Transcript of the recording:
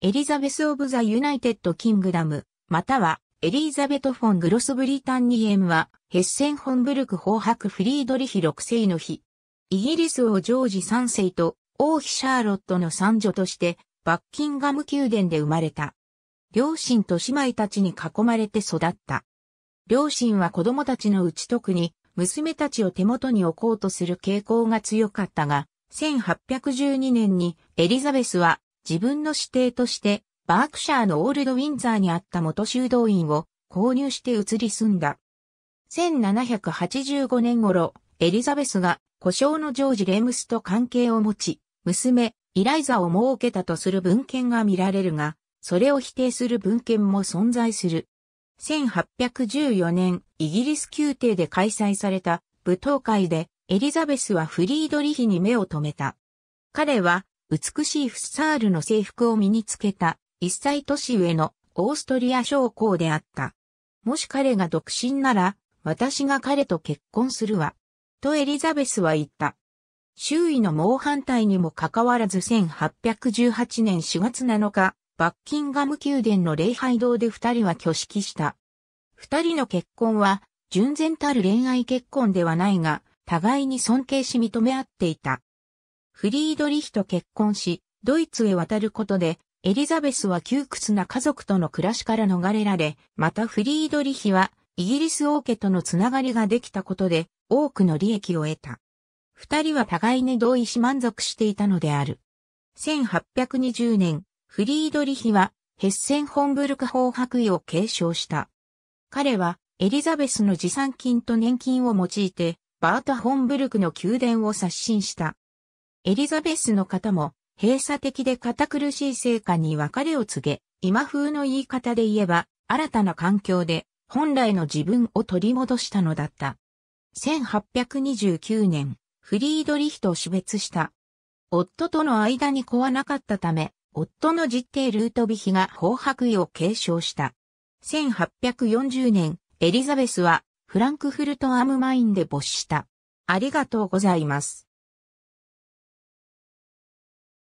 エリザベス・オブ・ザ・ユナイテッド・キングダム、またはエリザベト・フォン・グロス・ブリタンニエムは、ヘッセン・ホンブルク・法白フリードリヒ6世の日。イギリス王ジョージ3世と王妃シャーロットの三女として、バッキンガム宮殿で生まれた。両親と姉妹たちに囲まれて育った。両親は子供たちのうち特に、娘たちを手元に置こうとする傾向が強かったが、1812年にエリザベスは自分の指定として、バークシャーのオールドウィンザーにあった元修道院を購入して移り住んだ。1785年頃、エリザベスが故障のジョージ・レムスと関係を持ち、娘、イライザを設けたとする文献が見られるが、それを否定する文献も存在する。1814年、イギリス宮廷で開催された舞踏会で、エリザベスはフリードリヒに目を留めた。彼は、美しいフッサールの制服を身につけた、一歳年上のオーストリア将校であった。もし彼が独身なら、私が彼と結婚するわ。とエリザベスは言った。周囲の猛反対にもかかわらず1818年4月7日、バッキンガム宮殿の礼拝堂で二人は挙式した。二人の結婚は、純然たる恋愛結婚ではないが、互いに尊敬し認め合っていた。フリードリヒと結婚し、ドイツへ渡ることで、エリザベスは窮屈な家族との暮らしから逃れられ、またフリードリヒは、イギリス王家とのつながりができたことで、多くの利益を得た。二人は互いに同意し満足していたのである。1820年、フリードリヒは、ヘッセンホンブルク法白衣を継承した。彼は、エリザベスの持参金と年金を用いて、バータ・ホンブルクの宮殿を刷新した。エリザベスの方も、閉鎖的で堅苦しい成果に別れを告げ、今風の言い方で言えば、新たな環境で、本来の自分を取り戻したのだった。1829年、フリードリヒと死別した。夫との間に子はなかったため、夫の実弟ルートビヒが法白衣を継承した。1840年、エリザベスはフランクフルトアムマインで没した。ありがとうございます。